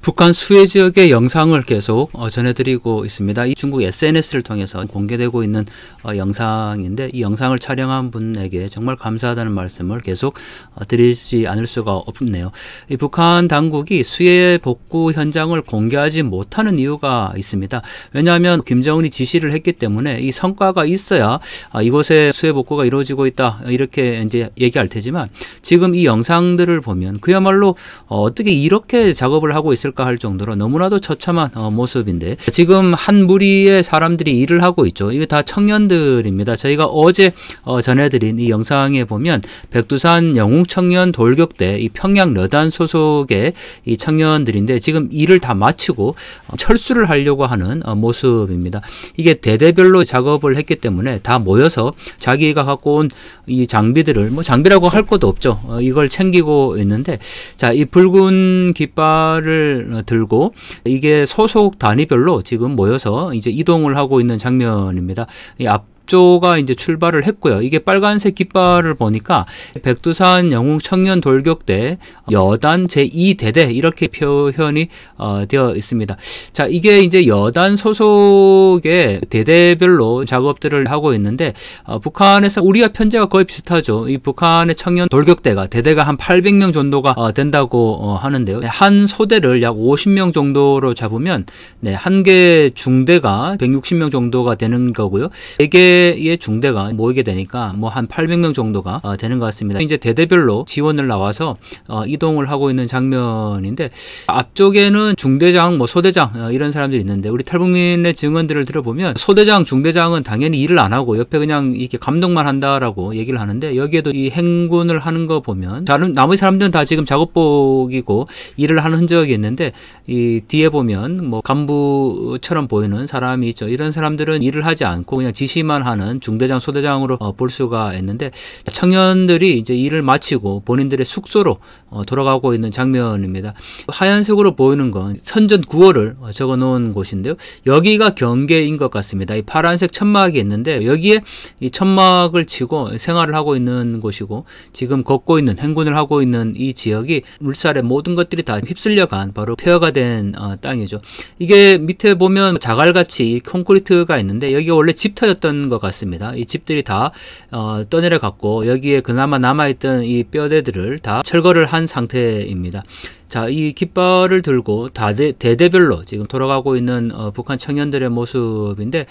북한 수해 지역의 영상을 계속 어, 전해드리고 있습니다. 이 중국 SNS를 통해서 공개되고 있는 어, 영상인데 이 영상을 촬영한 분에게 정말 감사하다는 말씀을 계속 어, 드리지 않을 수가 없네요. 이 북한 당국이 수해 복구 현장을 공개하지 못하는 이유가 있습니다. 왜냐하면 김정은이 지시를 했기 때문에 이 성과가 있어야 아, 이곳에 수해 복구가 이루어지고 있다 이렇게 이제 얘기할 테지만 지금 이 영상들을 보면 그야말로 어, 어떻게 이렇게 작업을 하고 있을 있을까 할 정도로 너무나도 처참한 어, 모습인데 지금 한 무리의 사람들이 일을 하고 있죠. 이게 다 청년들입니다. 저희가 어제 어, 전해드린 이 영상에 보면 백두산 영웅 청년 돌격대 이 평양 러단 소속의 이 청년들인데 지금 일을 다 마치고 어, 철수를 하려고 하는 어, 모습입니다. 이게 대대별로 작업을 했기 때문에 다 모여서 자기가 갖고 온 이 장비들을 뭐 장비라고 할 것도 없죠. 어, 이걸 챙기고 있는데 자이 붉은 깃발을 어, 들고 이게 소속 단위별로 지금 모여서 이제 이동을 하고 있는 장면입니다. 앞 1조가 이제 출발을 했고요. 이게 빨간색 깃발을 보니까 백두산 영웅 청년 돌격대 여단 제2대대 이렇게 표현이 어, 되어 있습니다. 자, 이게 이제 여단 소속의 대대별로 작업들을 하고 있는데 어, 북한에서 우리가 편제가 거의 비슷하죠. 이 북한의 청년 돌격대가 대대가 한 800명 정도가 어, 된다고 어, 하는데요. 한 소대를 약 50명 정도로 잡으면 네, 한 개 중대가 160명 정도가 되는 거고요. 대개 문제의 중대가 모이게 되니까 뭐 한 800명 정도가 어, 되는 것 같습니다. 이제 대대별로 지원을 나와서 어, 이동을 하고 있는 장면인데 앞쪽에는 중대장, 뭐 소대장 어, 이런 사람들이 있는데 우리 탈북민의 증언들을 들어보면 소대장, 중대장은 당연히 일을 안 하고 옆에 그냥 이렇게 감독만 한다라고 얘기를 하는데 여기에도 이 행군을 하는 거 보면 다른 나머 사람들은 다 지금 작업복이고 일을 하는 흔적이 있는데 이 뒤에 보면 뭐 간부처럼 보이는 사람이 있죠. 이런 사람들은 일을 하지 않고 그냥 지시만 하는 중대장 소대장으로 어, 볼 수가 있는데 청년들이 이제 일을 마치고 본인들의 숙소로 어, 돌아가고 있는 장면입니다. 하얀색으로 보이는 건 선전 구호를 어, 적어 놓은 곳인데요. 여기가 경계인 것 같습니다. 이 파란색 천막이 있는데 여기에 이 천막을 치고 생활을 하고 있는 곳이고 지금 걷고 있는 행군을 하고 있는 이 지역이 물살에 모든 것들이 다 휩쓸려간 바로 폐허가 된 어, 땅이죠. 이게 밑에 보면 자갈같이 콘크리트가 있는데 여기 가 원래 집터였던 것것 같습니다. 이 집들이 다 어, 떠내려 갔고 여기에 그나마 남아있던 이 뼈대들을 다 철거를 한 상태입니다. 자, 이 깃발을 들고 다대, 대대별로 지금 돌아가고 있는 어, 북한 청년들의 모습인데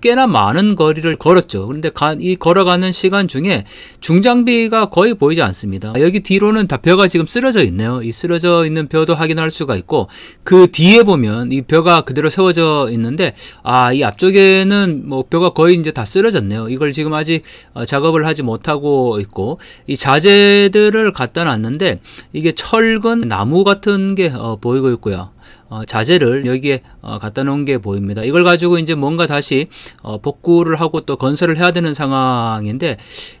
꽤나 많은 거리를 걸었죠. 그런데 가, 이 걸어가는 시간 중에 중장비가 거의 보이지 않습니다. 여기 뒤로는 다 벼가 지금 쓰러져 있네요. 이 쓰러져 있는 벼도 확인할 수가 있고 그 뒤에 보면 이 벼가 그대로 세워져 있는데 아, 이 앞쪽에는 뭐 벼가 거의 이제 다 쓰러졌네요. 이걸 지금 아직 어, 작업을 하지 못하고 있고 이 자재들을 갖다 놨는데 이게 철근, 나무 같은 게 어, 보이고 있고요. 어, 자재를 여기에 어, 갖다 놓은 게 보입니다. 이걸 가지고 이제 뭔가 다시 어, 복구를 하고 또 건설을 해야 되는 상황인데,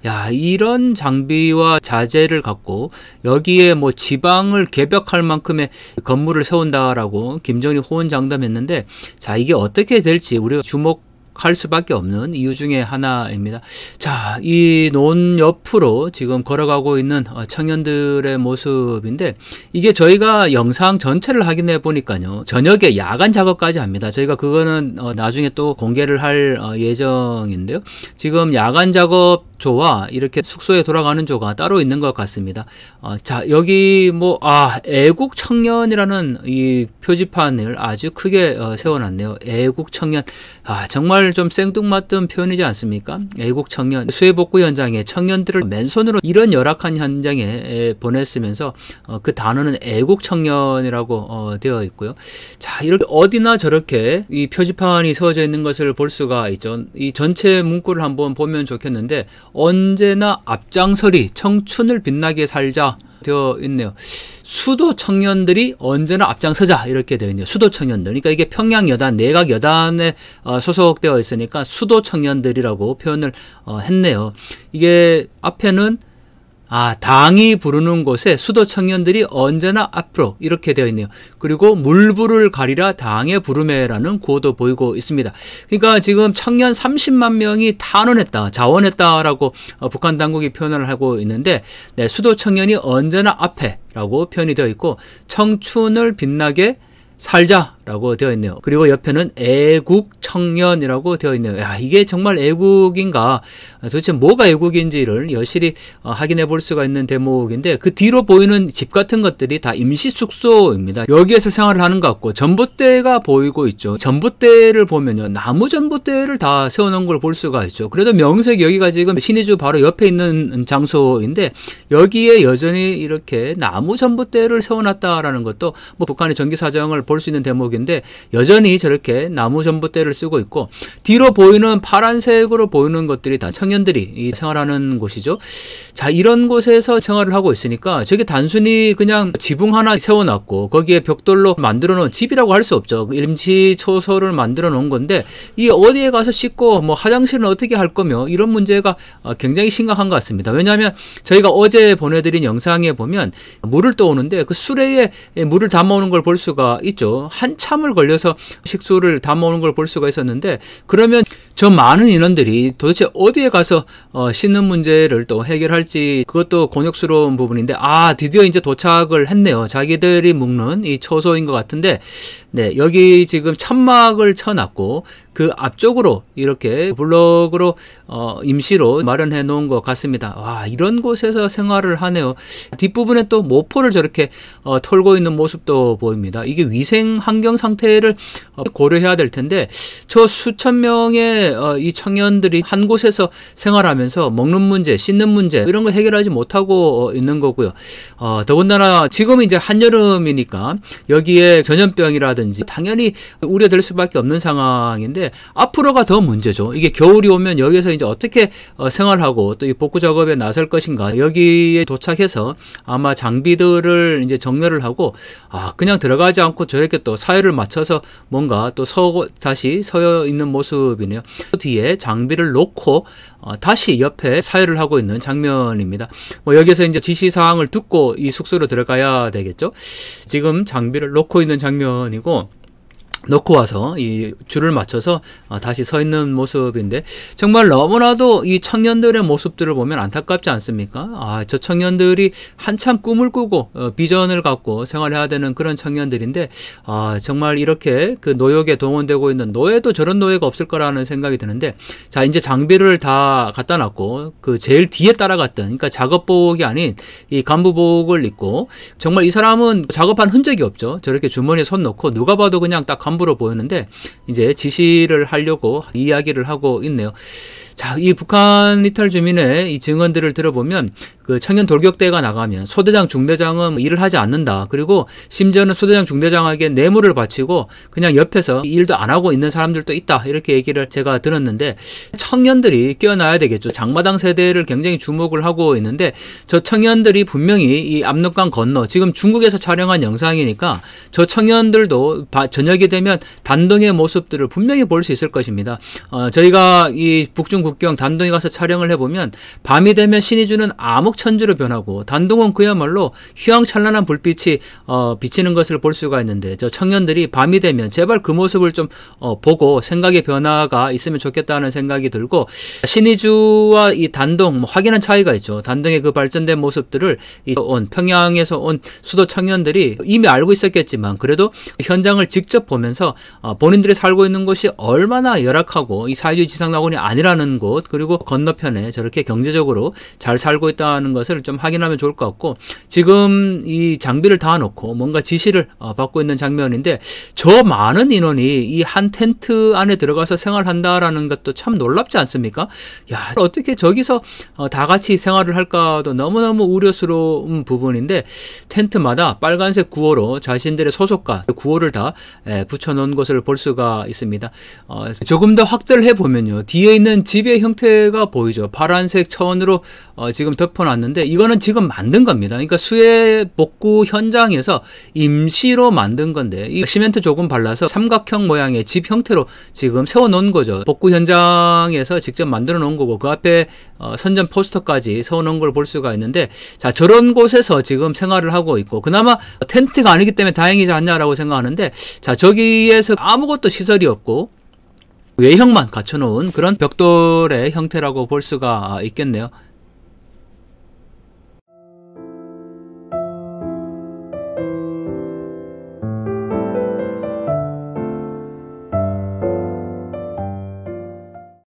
야 이런 장비와 자재를 갖고 여기에 뭐 지방을 개벽할 만큼의 건물을 세운다라고 김정일 호언장담했는데, 자 이게 어떻게 될지 우리가 주목 갈 수밖에 없는 이유 중에 하나입니다. 자, 이 논 옆으로 지금 걸어가고 있는 어, 청년들의 모습인데 이게 저희가 영상 전체를 확인해 보니까요. 저녁에 야간 작업까지 합니다. 저희가 그거는 어, 나중에 또 공개를 할 어, 예정인데요. 지금 야간 작업 조와 이렇게 숙소에 돌아가는 조가 따로 있는 것 같습니다. 어, 자, 여기 뭐, 아, 애국 청년이라는 이 표지판을 아주 크게 어, 세워놨네요. 애국 청년. 아, 정말 좀 생뚱맞던 표현이지 않습니까? 애국 청년. 수해복구 현장에 청년들을 맨손으로 이런 열악한 현장에 보냈으면서 어, 그 단어는 애국 청년이라고 어, 되어 있고요. 자, 이렇게 어디나 저렇게 이 표지판이 세워져 있는 것을 볼 수가 있죠. 이 전체 문구를 한번 보면 좋겠는데 언제나 앞장서리 청춘을 빛나게 살자 되어 있네요. 수도 청년들이 언제나 앞장서자 이렇게 되어 있네요. 수도 청년들. 그러니까 이게 평양 여단 내각 여단에 어, 소속되어 있으니까 수도 청년들이라고 표현을 어, 했네요. 이게 앞에는 아, 당이 부르는 곳에 수도 청년들이 언제나 앞으로 이렇게 되어 있네요. 그리고 물부를 가리라 당의 부름에라는 구호도 보이고 있습니다. 그러니까 지금 청년 30만 명이 탄원했다, 자원했다라고 어, 북한 당국이 표현을 하고 있는데 네, 수도 청년이 언제나 앞에라고 표현이 되어 있고 청춘을 빛나게 살자 라고 되어 있네요. 그리고 옆에는 애국 청년이라고 되어 있네요. 야, 이게 정말 애국인가? 도대체 뭐가 애국인지를 여실히 어, 확인해 볼 수가 있는 대목인데 그 뒤로 보이는 집 같은 것들이 다 임시 숙소입니다. 여기에서 생활을 하는 것 같고 전봇대가 보이고 있죠. 전봇대를 보면요. 나무 전봇대를 다 세워 놓은 걸 볼 수가 있죠. 그래도 명색 여기가 지금 신의주 바로 옆에 있는 장소인데 여기에 여전히 이렇게 나무 전봇대를 세워 놨다라는 것도 뭐 북한의 전기 사정을 볼 수 있는 대목이 쪽인데 여전히 저렇게 나무 전봇대를 쓰고 있고 뒤로 보이는 파란색으로 보이는 것들이 다 청년들이 생활하는 곳이죠. 자 이런 곳에서 생활을 하고 있으니까 저게 단순히 그냥 지붕 하나 세워놨고 거기에 벽돌로 만들어 놓은 집이라고 할 수 없죠. 임시 초소를 만들어 놓은 건데 이 어디에 가서 씻고 뭐 화장실은 어떻게 할 거며 이런 문제가 어, 굉장히 심각한 것 같습니다. 왜냐하면 저희가 어제 보내드린 영상에 보면 물을 떠오는데 그 수레에 물을 담아오는 걸 볼 수가 있죠. 한참 한참을 걸려서 식수를 다 모으는 걸 볼 수가 있었는데 그러면 저 많은 인원들이 도대체 어디에 가서 어, 씻는 문제를 또 해결할지 그것도 곤욕스러운 부분인데 아 드디어 이제 도착을 했네요. 자기들이 묵는 이 초소인 것 같은데 네 여기 지금 천막을 쳐놨고 그 앞쪽으로 이렇게 블록으로 어, 임시로 마련해 놓은 것 같습니다. 와 이런 곳에서 생활을 하네요. 뒷부분에 또 모포를 저렇게 어, 털고 있는 모습도 보입니다. 이게 위생 환경 상태를 어, 고려해야 될 텐데 저 수천 명의 어, 이 청년들이 한 곳에서 생활하면서 먹는 문제, 씻는 문제 이런 거 해결하지 못하고 어, 있는 거고요. 어, 더군다나 지금 이제 한여름이니까 여기에 전염병이라든지 당연히 우려될 수밖에 없는 상황인데 문제데 앞으로가 더 문제죠. 이게 겨울이 오면 여기서 이제 어떻게 어, 생활하고 또이 복구 작업에 나설 것인가 여기에 도착해서 아마 장비들을 이제 정렬을 하고 아 그냥 들어가지 않고 저에게 또 사회를 맞춰서 뭔가 또 서고 다시 서여 있는 모습이네요. 그 뒤에 장비를 놓고 어, 다시 옆에 사회를 하고 있는 장면입니다. 뭐 여기서 이제 지시 사항을 듣고 이 숙소로 들어가야 되겠죠. 지금 장비를 놓고 있는 장면이고 넣고 와서 이 줄을 맞춰서 어, 다시 서 있는 모습인데 정말 너무나도 이 청년들의 모습들을 보면 안타깝지 않습니까? 아, 저 청년들이 한참 꿈을 꾸고 어, 비전을 갖고 생활해야 되는 그런 청년들인데 아, 정말 이렇게 그 노역에 동원되고 있는 노예도 저런 노예가 없을 거라는 생각이 드는데 자, 이제 장비를 다 갖다 놨고 그 제일 뒤에 따라갔던 그러니까 작업복이 아닌 이 간부복을 입고 정말 이 사람은 작업한 흔적이 없죠. 저렇게 주머니에 손 넣고 누가 봐도 그냥 딱간 함부로 보였는데 이제 지시를 하려고 이야기를 하고 있네요. 자, 이 북한 이탈 주민의 이 증언들을 들어보면 그 청년 돌격대가 나가면 소대장 중대장은 일을 하지 않는다. 그리고 심지어는 소대장 중대장에게 뇌물을 바치고 그냥 옆에서 일도 안 하고 있는 사람들도 있다. 이렇게 얘기를 제가 들었는데 청년들이 깨어나야 되겠죠. 장마당 세대를 굉장히 주목을 하고 있는데 저 청년들이 분명히 이 압록강 건너 지금 중국에서 촬영한 영상이니까 저 청년들도 저녁이 되면 단동의 모습들을 분명히 볼 수 있을 것입니다. 어, 저희가 이 북중 국경 단동에 가서 촬영을 해보면 밤이 되면 신이 주는 암흑 천지로 변하고 단동은 그야말로 휘황찬란한 불빛이 어, 비치는 것을 볼 수가 있는데 저 청년들이 밤이 되면 제발 그 모습을 좀 어, 보고 생각의 변화가 있으면 좋겠다는 생각이 들고 신의주와 이 단동 뭐확인한 차이가 있죠. 단동의 그 발전된 모습들을 온 평양에서 온 수도 청년들이 이미 알고 있었겠지만 그래도 현장을 직접 보면서 어, 본인들이 살고 있는 곳이 얼마나 열악하고 이 사회주의 지상낙원이 아니라는 곳 그리고 건너편에 저렇게 경제적으로 잘 살고 있다는 하는 것을 좀 확인하면 좋을 것 같고 지금 이 장비를 다 놓고 뭔가 지시를 어, 받고 있는 장면인데 저 많은 인원이 이 한 텐트 안에 들어가서 생활한다라는 것도 참 놀랍지 않습니까? 야 어떻게 저기서 어, 다 같이 생활을 할까도 너무너무 우려스러운 부분인데 텐트마다 빨간색 구호로 자신들의 소속과 그 구호를 다 붙여놓은 것을 볼 수가 있습니다. 어, 조금 더 확대를 해보면요 뒤에 있는 집의 형태가 보이죠. 파란색 천으로 지금 덮어놨 왔는데 이거는 지금 만든 겁니다. 그러니까 수해 복구 현장에서 임시로 만든 건데 이 시멘트 조금 발라서 삼각형 모양의 집 형태로 지금 세워놓은 거죠. 복구 현장에서 직접 만들어 놓은 거고 그 앞에 어, 선전 포스터까지 세워놓은 걸 볼 수가 있는데 자 저런 곳에서 지금 생활을 하고 있고 그나마 텐트가 아니기 때문에 다행이지 않냐라고 생각하는데 자 저기에서 아무것도 시설이 없고 외형만 갖춰놓은 그런 벽돌의 형태라고 볼 수가 있겠네요.